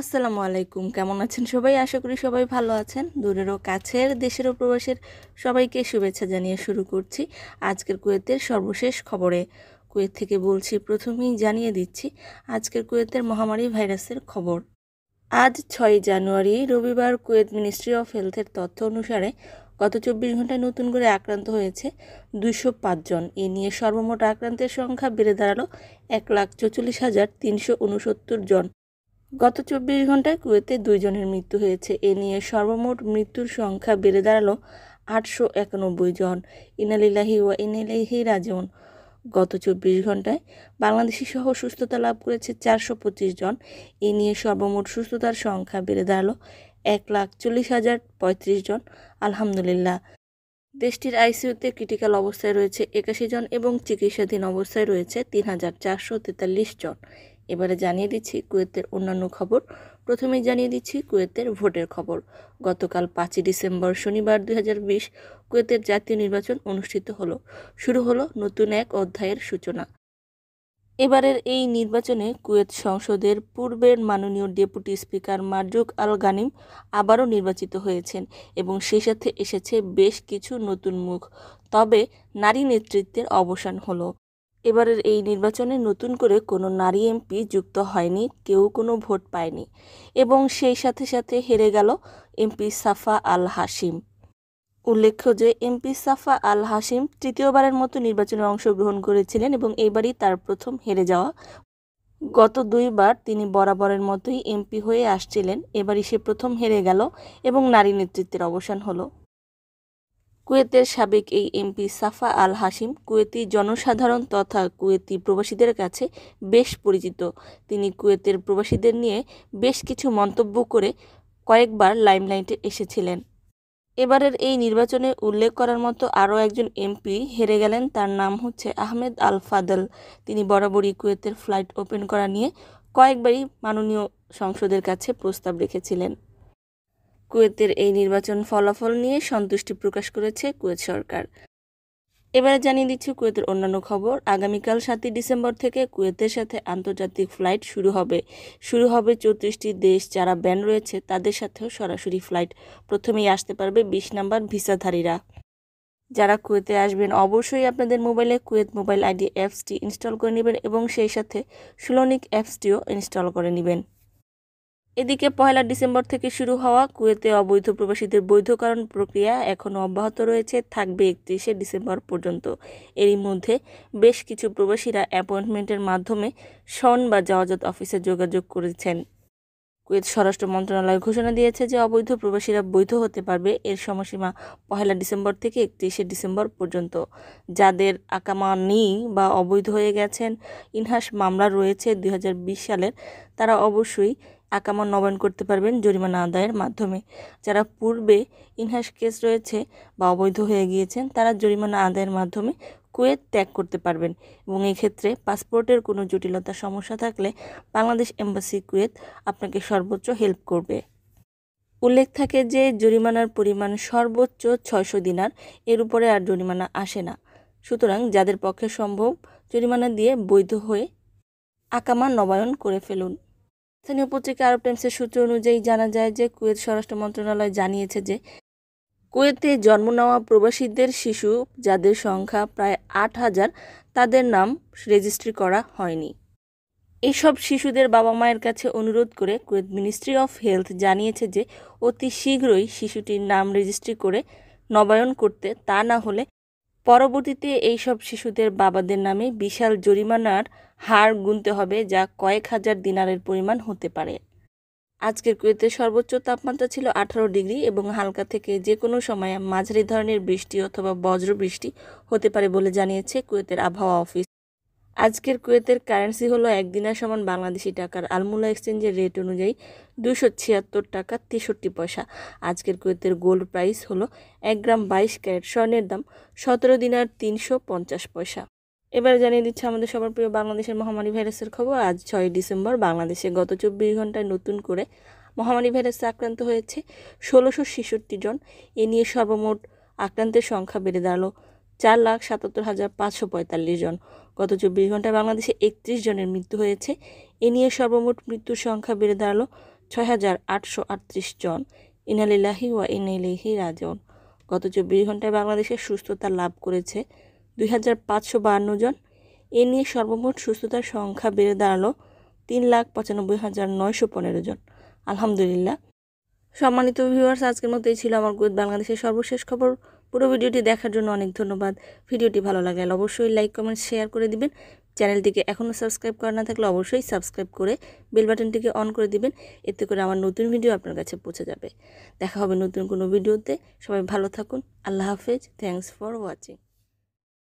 আসসালামু আলাইকুম কেমন আছেন সবাই আশা করি সবাই ভালো আছেন দূরেরও কাছের দেশেরও প্রবাসের সবাইকে শুভেচ্ছা জানিয়ে শুরু করছি আজকের কুয়েতের সর্বশেষ খবরে কুয়েত থেকে বলছি প্রথমেই জানিয়ে দিচ্ছি আজকের কুয়েতের মহামারী ভাইরাসের খবর আজ ছয় জানুয়ারি রবিবার কুয়েত মিনিস্ট্রি অফ হেলথের তথ্য অনুসারে গত চব্বিশ ঘন্টায় নতুন করে আক্রান্ত হয়েছে দুইশো পাঁচজন এ নিয়ে সর্বমোট আক্রান্তের সংখ্যা বেড়ে দাঁড়ালো এক লাখ চৌচল্লিশ হাজার তিনশো উনসত্তর জন গত চব্বিশ ঘন্টায় কুয়েতে দুইজনের মৃত্যু হয়েছে এ নিয়ে সর্বমোট মৃত্যুর সংখ্যা বেড়ে দাঁড়ালো আটশো একানব্বই জন ইনালিলাহি ওয়া ইনালিহি রাজন গত চব্বিশ ঘন্টায় বাংলাদেশি সহ সুস্থতা লাভ করেছে চারশো পঁচিশ জন এ নিয়ে সর্বমোট সুস্থতার সংখ্যা বেড়ে দাঁড়ালো এক লাখ চল্লিশ হাজার পঁয়ত্রিশ জন আলহামদুলিল্লাহ দেশটির আইসিউতে ক্রিটিক্যাল অবস্থায় রয়েছে একাশি জন এবং চিকিৎসাধীন অবস্থায় রয়েছে তিন হাজার চারশো তেতাল্লিশ জন এবারে জানিয়ে দিচ্ছি কুয়েতের অন্যান্য খবর প্রথমে জানিয়ে দিচ্ছি কুয়েতের ভোটের খবর গতকাল পাঁচই ডিসেম্বর শনিবার দুই কুয়েতের জাতীয় নির্বাচন অনুষ্ঠিত হলো শুরু হলো নতুন এক অধ্যায়ের সূচনা এবারের এই নির্বাচনে কুয়েত সংসদের পূর্বের মাননীয় ডেপুটি স্পিকার মারজুক আল গানিম আবারও নির্বাচিত হয়েছেন এবং সেই সাথে এসেছে বেশ কিছু নতুন মুখ তবে নারী নেতৃত্বের অবসান হলো এবারের এই নির্বাচনে নতুন করে কোনো নারী এমপি যুক্ত হয়নি কেউ কোনো ভোট পায়নি এবং সেই সাথে সাথে হেরে গেল এমপি সাফা আল হাসিম উল্লেখ্য যে এমপি সাফা আল হাসিম তৃতীয়বারের মতো নির্বাচনে অংশগ্রহণ করেছিলেন এবং এবারই তার প্রথম হেরে যাওয়া গত দুইবার তিনি বরাবরের মতোই এমপি হয়ে আসছিলেন এবারই সে প্রথম হেরে গেল এবং নারী নেতৃত্বের অবসান হলো কুয়েতের সাবেক এই MP Safa al Hashim Kuwaiti জনসাধারণ তথা কুয়েতি প্রবাসীদের কাছে বেশ পরিচিত তিনি কুয়েতের প্রবাসীদের নিয়ে বেশ কিছু মন্তব্য করে কয়েকবার লাইমলাইটে এসেছিলেন এবারের এই নির্বাচনে উল্লেখ করার মতো আরও একজন এমপি হেরে গেলেন তার নাম হচ্ছে আহমেদ আল ফাদল তিনি বরাবরই কুয়েতের ফ্লাইট ওপেন করা নিয়ে কয়েকবারই মাননীয় সংসদের কাছে প্রস্তাব রেখেছিলেন কুয়েতের এই নির্বাচন ফলাফল নিয়ে সন্তুষ্টি প্রকাশ করেছে কুয়েত সরকার এবারে জানিয়ে দিচ্ছি কুয়েতের অন্যান্য খবর আগামীকাল সাতই ডিসেম্বর থেকে কুয়েতের সাথে আন্তর্জাতিক ফ্লাইট শুরু হবে শুরু হবে চৌত্রিশটি দেশ যারা ব্যান রয়েছে তাদের সাথেও সরাসরি ফ্লাইট প্রথমেই আসতে পারবে বিশ নাম্বার ভিসাধারীরা যারা কুয়েতে আসবেন অবশ্যই আপনাদের মোবাইলে কুয়েত মোবাইল আইডি অ্যাপসটি ইনস্টল করে নেবেন এবং সেই সাথে সুলনিক অ্যাপসটিও ইনস্টল করে নেবেন এদিকে পহেলা ডিসেম্বর থেকে শুরু হওয়া কুয়েতে অবৈধ প্রবাসীদের বৈধকরণ প্রক্রিয়া এখনও অব্যাহত রয়েছে থাকবে একত্রিশে ডিসেম্বর পর্যন্ত এরই মধ্যে বেশ কিছু প্রবাসীরা অ্যাপয়েন্টমেন্টের মাধ্যমে সন বা জাহাজত অফিসে যোগাযোগ করেছেন কুয়েত স্বরাষ্ট্র মন্ত্রণালয় ঘোষণা দিয়েছে যে অবৈধ প্রবাসীরা বৈধ হতে পারবে এর সময়সীমা পহেলা ডিসেম্বর থেকে একত্রিশে ডিসেম্বর পর্যন্ত যাদের আকামা নেই বা অবৈধ হয়ে গেছেন ইনহাস মামলা রয়েছে দুই সালের তারা অবশ্যই আকামা নবায়ন করতে পারবেন জরিমানা আদায়ের মাধ্যমে যারা পূর্বে ইনহাস কেস রয়েছে বা অবৈধ হয়ে গিয়েছেন তারা জরিমানা আদায়ের মাধ্যমে কুয়েত ত্যাগ করতে পারবেন এবং এক্ষেত্রে পাসপোর্টের কোনো জটিলতা সমস্যা থাকলে বাংলাদেশ এম্বাসি কুয়েত আপনাকে সর্বোচ্চ হেল্প করবে উল্লেখ থাকে যে জরিমানার পরিমাণ সর্বোচ্চ ছয়শো দিনার এর উপরে আর জরিমানা আসে না সুতরাং যাদের পক্ষে সম্ভব জরিমানা দিয়ে বৈধ হয়ে আকামা নবায়ন করে ফেলুন স্থানীয় পত্রিকা আরব টাইমসের সূত্র অনুযায়ী জানা যায় যে কুয়েত স্বরাষ্ট্র মন্ত্রণালয় জানিয়েছে যে কুয়েতে জন্ম নেওয়া প্রবাসীদের শিশু যাদের সংখ্যা প্রায় আট হাজার তাদের নাম রেজিস্ট্রি করা হয়নি এসব শিশুদের বাবা মায়ের কাছে অনুরোধ করে কুয়েত মিনিস্ট্রি অফ হেলথ জানিয়েছে যে অতি শীঘ্রই শিশুটির নাম রেজিস্ট্রি করে নবায়ন করতে তা না হলে পরবর্তীতে এইসব শিশুদের বাবাদের নামে বিশাল জরিমানার হার গুনতে হবে যা কয়েক হাজার দিনারের পরিমাণ হতে পারে আজকের কুয়েতে সর্বোচ্চ তাপমাত্রা ছিল আঠারো ডিগ্রি এবং হালকা থেকে যে কোনো সময়ে মাঝারি ধরনের বৃষ্টি অথবা বজ্র বৃষ্টি হতে পারে বলে জানিয়েছে কুয়েতের আবহাওয়া অফিস আজকের কুয়েতের কারেন্সি হলো একদিনের সমান বাংলাদেশি টাকার আলমুলা এক্সচেঞ্জের রেট অনুযায়ী দুশো ছিয়াত্তর টাকা তেষট্টি পয়সা আজকের কুয়েতের গোল্ড প্রাইস হলো এক গ্রাম বাইশ ক্যারেট স্বর্ণের দাম সতেরো দিনার তিনশো পঞ্চাশ পয়সা এবার জানিয়ে দিচ্ছে আমাদের সবার প্রিয় বাংলাদেশের মহামারী ভাইরাসের খবর আজ ছয় ডিসেম্বর বাংলাদেশে গত চব্বিশ ঘন্টায় নতুন করে মহামারী ভাইরাসে আক্রান্ত হয়েছে ষোলোশো ছেষট্টি জন এ নিয়ে সর্বমোট আক্রান্তের সংখ্যা বেড়ে দাঁড়ালো চার লাখ সাতাত্তর হাজার পাঁচশো পঁয়তাল্লিশ জন গত চব্বিশ ঘন্টায় বাংলাদেশে একত্রিশ জনের মৃত্যু হয়েছে এ নিয়ে সর্বমোট মৃত্যুর সংখ্যা বেড়ে দাঁড়ালো ছয় হাজার আটশো আটত্রিশ জন ইনালিল্লাহি ওয়া ইনাইলিহি রাজন গত চব্বিশ ঘন্টায় বাংলাদেশে সুস্থতা লাভ করেছে দুই হাজার পাঁচশো বাহান্ন জন এ নিয়ে সর্বমোট সুস্থতার সংখ্যা বেড়ে দাঁড়ালো তিন লাখ পঁচানব্বই হাজার নয়শো পনেরো জন আলহামদুলিল্লাহ সম্মানিত ভিউয়ার্স আজকের মতো এই ছিল আমার গুড বাংলাদেশের সর্বশেষ খবর পুরো ভিডিওটি দেখার জন্য অনেক ধন্যবাদ ভিডিওটি ভালো লাগলে অবশ্যই লাইক কমেন্ট শেয়ার করে দিবেন চ্যানেলটিকে এখনও সাবস্ক্রাইব করা না থাকলে অবশ্যই সাবস্ক্রাইব করে বেল বাটনটিকে অন করে দিবেন এতে করে আমার নতুন ভিডিও আপনার কাছে পৌঁছে যাবে দেখা হবে নতুন কোনো ভিডিওতে সবাই ভালো থাকুন আল্লাহ হাফেজ থ্যাংকস ফর ওয়াচিং